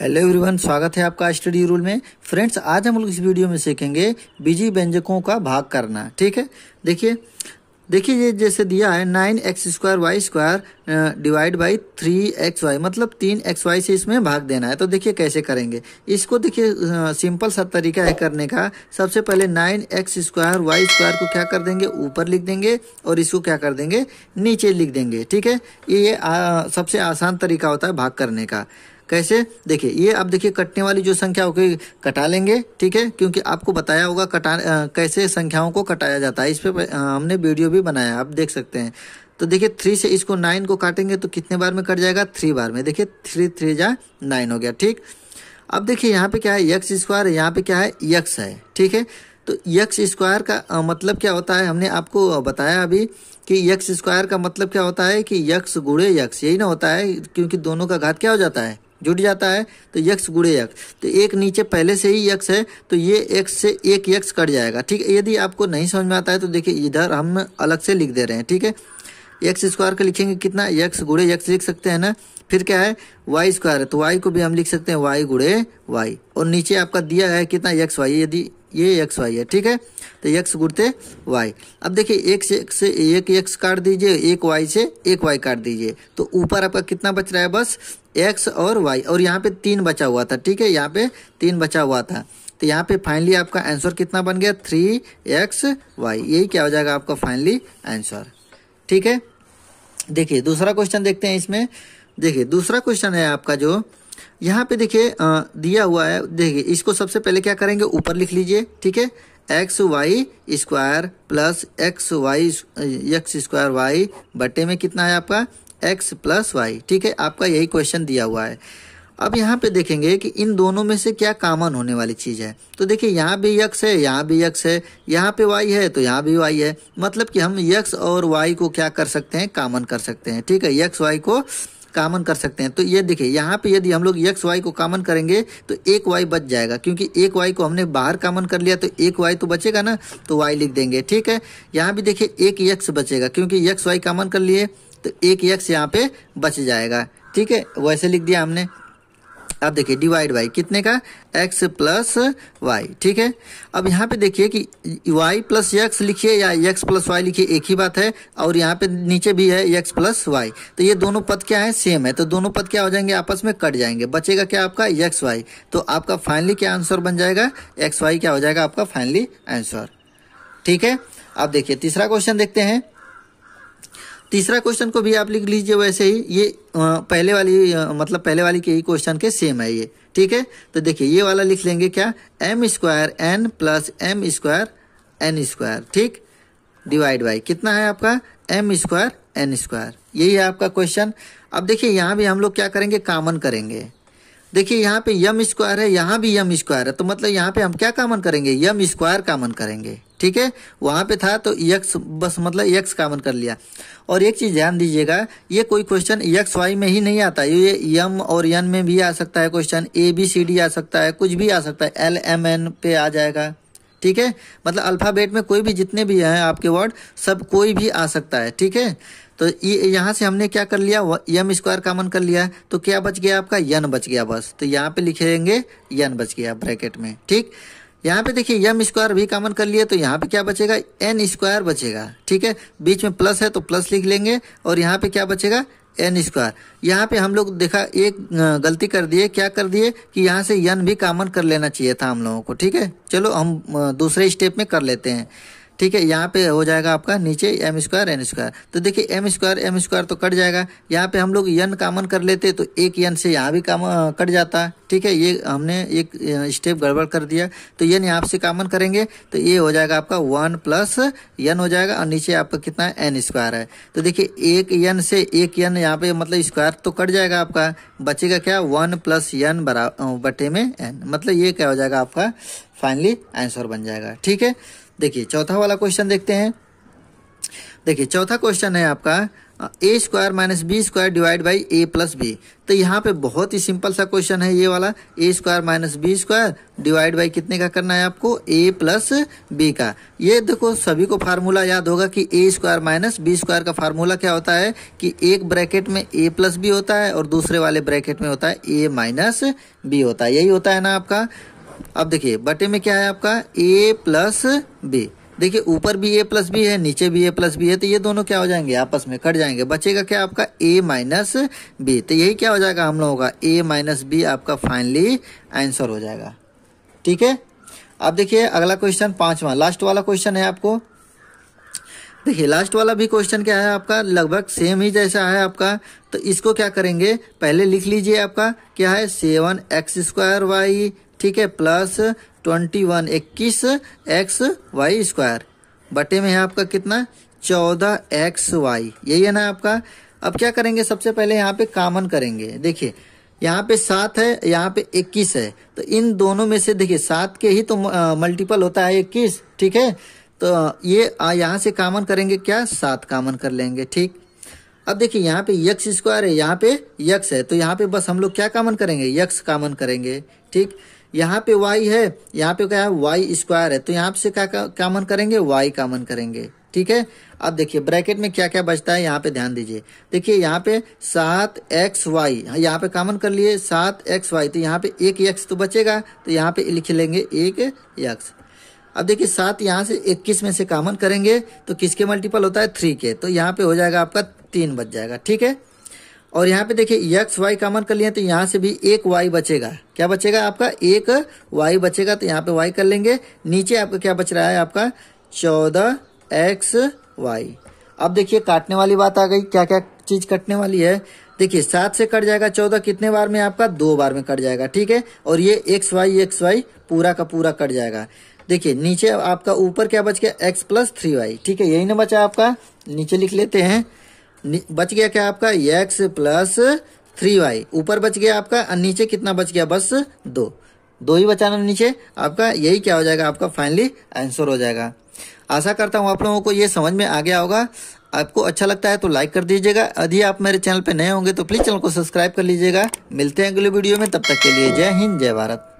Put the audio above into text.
hello everyone स्वागत है आपका स्टडी रूल में फ्रेंड्स आज हम लोग इस वीडियो में सीखेंगे बीजी व्यंजकों का भाग करना ठीक है देखिए देखिए ये जैसे दिया है nine x square y square divide by three x y मतलब तीन एक्स वाई से इसमें भाग देना है तो देखिए कैसे करेंगे इसको देखिए सिंपल uh, सा तरीका है करने का सबसे पहले nine x square y square को क्या कर देंगे ऊपर लिख देंगे और इसको क्या कर देंगे नीचे लिख देंगे ठीक है ये, आ, uh, सबसे आसान तरीका होता है भाग करने का कैसे देखिए ये अब देखिए कटने वाली जो संख्या होगी कटा लेंगे ठीक है क्योंकि आपको बताया होगा कटा आ, कैसे संख्याओं को कटाया जाता है इस पर हमने वीडियो भी बनाया आप देख सकते हैं तो देखिए थ्री से इसको नाइन को काटेंगे तो कितने बार में कट जाएगा थ्री बार में देखिए थ्री थ्री जा नाइन हो गया ठीक अब देखिए यहाँ पे क्या है यक्स स्क्वायर यहाँ पे क्या है यक्स है ठीक है तो यक्स स्क्वायर का मतलब क्या होता है हमने आपको बताया अभी कि यक्स स्क्वायर का मतलब क्या होता है कि यक्स गुड़े यक्स यही ना होता है क्योंकि दोनों का घात क्या हो जाता है जुट जाता है तो यक्स गुड़े यक्स तो एक नीचे पहले से ही यक्स है तो ये एक से एक यक्स कट जाएगा ठीक है यदि आपको नहीं समझ में आता है तो देखिए इधर हम अलग से लिख दे रहे हैं ठीक है एक्स स्क्वायर का लिखेंगे कितना यक्स गुड़े यक्स लिख सकते हैं ना फिर क्या है वाई स्क्वायर है तो वाई को भी हम लिख सकते हैं वाई गुड़े वाई और नीचे आपका दिया है कितना यक्स वाई यदि ये एक्स वाई है ठीक है तो एक्स गुड़ते वाई अब देखिए एक से एक से एक एक्स काट दीजिए एक वाई से एक वाई काट दीजिए तो ऊपर आपका कितना बच रहा है बस एक्स और वाई और यहाँ पे तीन बचा हुआ था ठीक है यहाँ पे तीन बचा हुआ था तो यहाँ पे फाइनली आपका आंसर कितना बन गया थ्री एक्स वाई यही क्या हो जाएगा आपका फाइनली आंसर ठीक है देखिए दूसरा क्वेश्चन देखते हैं इसमें देखिए दूसरा क्वेश्चन है आपका जो यहाँ पे देखिए दिया हुआ है देखिए इसको सबसे पहले क्या करेंगे ऊपर लिख लीजिए ठीक है x y square plus x y x square y बटे में कितना है आपका एक्स प्लस वाई ठीक है आपका यही क्वेश्चन दिया हुआ है अब यहाँ पे देखेंगे कि इन दोनों में से क्या कॉमन होने वाली चीज़ है तो देखिए यहाँ भी यक्स है यहाँ भी यक्स है यहाँ पे वाई है तो यहाँ भी वाई है मतलब कि हम यक्स और वाई को क्या कर सकते हैं कॉमन कर सकते हैं ठीक है यक्स वाई को कामन कर सकते हैं तो ये देखिए यहाँ पे यदि हम लोग एक्स वाई को कामन करेंगे तो एक वाई बच जाएगा क्योंकि एक वाई को हमने बाहर कामन कर लिया तो एक वाई तो बचेगा ना तो वाई लिख देंगे ठीक है यहाँ भी देखिए एक यक्स बचेगा क्योंकि यक्स वाई कामन कर लिए तो एक यक्स यहाँ पे बच जाएगा ठीक है वैसे लिख दिया हमने अब देखिए डिवाइड बाई कितने का एक्स प्लस वाई ठीक है अब यहाँ पे देखिए कि वाई प्लस एक्स लिखिए या एक्स प्लस वाई लिखिए एक ही बात है और यहाँ पे नीचे भी है एक्स प्लस वाई तो ये दोनों पद क्या है सेम है तो दोनों पद क्या हो जाएंगे आपस में कट जाएंगे बचेगा क्या आपका एक्स वाई तो आपका फाइनली क्या आंसर बन जाएगा एक्स वाई क्या हो जाएगा आपका फाइनली आंसर ठीक है अब देखिए तीसरा क्वेश्चन देखते हैं तीसरा क्वेश्चन को भी आप लिख लीजिए वैसे ही ये पहले वाली मतलब पहले वाली के ही क्वेश्चन के सेम है ये ठीक है तो देखिए ये वाला लिख लेंगे क्या m square n plus m square n square ठीक डिवाइड बाई कितना है आपका एम स्क्वायर एन स्क्वायर यही है आपका क्वेश्चन अब देखिए यहाँ भी हम लोग क्या करेंगे कामन करेंगे देखिए यहाँ पे यम स्क्वायर है यहाँ भी यम स्क्वायर है तो मतलब यहाँ पे हम क्या कामन करेंगे यम स्क्वायर कामन करेंगे ठीक है वहाँ पे था तो यक्स बस मतलब यक्स कामन कर लिया और एक चीज़ ध्यान दीजिएगा ये कोई क्वेश्चन यक्स वाई में ही नहीं आता ये यम और यन में भी आ सकता है question A B C D आ सकता है कुछ भी आ सकता है एल एम एन पे आ जाएगा ठीक है मतलब अल्फ़ाबेट में कोई भी जितने भी हैं आपके वर्ड सब कोई भी आ सकता है ठीक है तो ये यहाँ से हमने क्या कर लिया यम स्क्वायर कामन कर लिया तो क्या बच गया आपका यन बच गया बस तो यहाँ पे लिखेंगे यन बच गया ब्रैकेट में ठीक यहाँ पे देखिए यम स्क्वायर भी कॉमन कर लिए तो यहाँ पे क्या बचेगा एन स्क्वायर बचेगा ठीक है बीच में प्लस है तो प्लस लिख लेंगे और यहाँ पे क्या बचेगा एन स्क्वायर यहाँ पे हम लोग देखा एक गलती कर दिए क्या कर दिए कि यहाँ से यन भी कॉमन कर लेना चाहिए था हम लोगों को ठीक है चलो हम दूसरे स्टेप में कर लेते हैं ठीक है यहाँ पे हो जाएगा आपका नीचे एम स्क्वायर एन स्क्वायर तो देखिए एम स्क्वायर एम स्क्वायर तो कट जाएगा यहाँ पे हम लोग यन कामन कर लेते तो एक यन से यहाँ भी काम कट जाता ठीक है ये हमने एक स्टेप गड़बड़ कर दिया तो यन यहाँ से कामन करेंगे तो ये हो जाएगा आपका वन प्लस यन हो जाएगा और नीचे आपका कितना एन स्क्वायर है तो देखिए एक यन से एक यन यहाँ पे मतलब स्क्वायर तो कट जाएगा आपका बचेगा क्या वन प्लस यन बरा बटे में एन मतलब ये क्या हो जाएगा आपका फाइनली आंसर बन जाएगा ठीक है देखिए चौथा वाला क्वेश्चन देखते हैं देखिए चौथा क्वेश्चन है आपका a square minus b square divide by a plus b तो यहाँ पे बहुत ही सिंपल सा क्वेश्चन है ये वाला a square minus b square divide by कितने का करना है आपको ए प्लस बी का ये देखो सभी को फार्मूला याद होगा कि a square minus b square का फार्मूला क्या होता है कि एक ब्रैकेट में ए प्लस बी होता है और दूसरे वाले ब्रैकेट में होता है ए माइनस बी होता है यही होता है ना आपका अब देखिए बटे में क्या है आपका ए प्लस बी देखिए ऊपर भी ए प्लस बी है नीचे भी ए प्लस बी है तो ये दोनों क्या हो जाएंगे आपस में कट जाएंगे बचेगा क्या आपका ए माइनस बी तो यही क्या हो जाएगा हम लोगों का ए माइनस बी आपका फाइनली आंसर हो जाएगा ठीक है अब देखिए अगला क्वेश्चन पांचवा लास्ट वाला क्वेश्चन है आपको देखिए लास्ट वाला भी क्वेश्चन क्या है आपका लगभग सेम ही जैसा है आपका तो इसको क्या करेंगे पहले लिख लीजिए आपका क्या है सेवन एक्स स्क्वायर वाई ठीक है प्लस ट्वेंटी वन इक्कीस एक्स वाई स्क्वायर बटे में है आपका कितना चौदह एक्स वाई यही है ना आपका अब क्या करेंगे सबसे पहले यहाँ पे कामन करेंगे देखिए यहाँ पे सात है यहाँ पे इक्कीस है तो इन दोनों में से देखिए सात के ही तो मल्टीपल होता है इक्कीस ठीक है तो ये यहाँ से कामन करेंगे क्या सात कामन कर लेंगे ठीक अब देखिए यहाँ पे यक्स स्क्वायर है यहाँ पे यक्स है तो यहाँ पे बस हम लोग क्या कामन करेंगे यक्स कामन करेंगे ठीक यहाँ पे वाई है यहाँ पे क्या है वाई स्क्वायर है तो यहाँ से क्या कामन करेंगे वाई कामन करेंगे ठीक है अब देखिए ब्रैकेट में क्या क्या बचता है यहाँ पे ध्यान दीजिए देखिए यहाँ पे सात एक्स वाई यहाँ पे कॉमन कर लिए सात एक्स वाई तो यहाँ पे एक एक्स तो बचेगा तो यहाँ पे लिख लेंगे एक एक्स अब देखिए सात यहाँ से इक्कीस में से कॉमन करेंगे तो किसके मल्टीपल होता है थ्री के तो यहाँ पे हो जाएगा आपका तीन बच जाएगा ठीक है और यहाँ पे देखिए एक्स वाई कॉमन कर लिए तो यहाँ से भी एक वाई बचेगा क्या बचेगा आपका एक वाई बचेगा तो यहाँ पे वाई कर लेंगे नीचे आपका क्या बच रहा है आपका चौदह एक्स वाई अब देखिए काटने वाली बात आ गई क्या क्या चीज कटने वाली है देखिए सात से कट जाएगा चौदह कितने बार में आपका दो बार में कट जाएगा ठीक है और ये एक्स वाई एक्स वाई पूरा का पूरा कट जाएगा देखिए नीचे आपका ऊपर क्या बच गया एक्स प्लस थ्री वाई ठीक है यही ना बचा आपका नीचे लिख लेते हैं बच गया क्या आपका एक्स प्लस थ्री वाई ऊपर बच गया आपका और नीचे कितना बच गया बस दो दो ही बचाना नीचे आपका यही क्या हो जाएगा आपका फाइनली आंसर हो जाएगा आशा करता हूँ आप लोगों को ये समझ में आ गया होगा आपको अच्छा लगता है तो लाइक कर दीजिएगा यदि आप मेरे चैनल पर नए होंगे तो प्लीज़ चैनल को सब्सक्राइब कर लीजिएगा मिलते हैं अगले वीडियो में तब तक के लिए जय हिंद जय भारत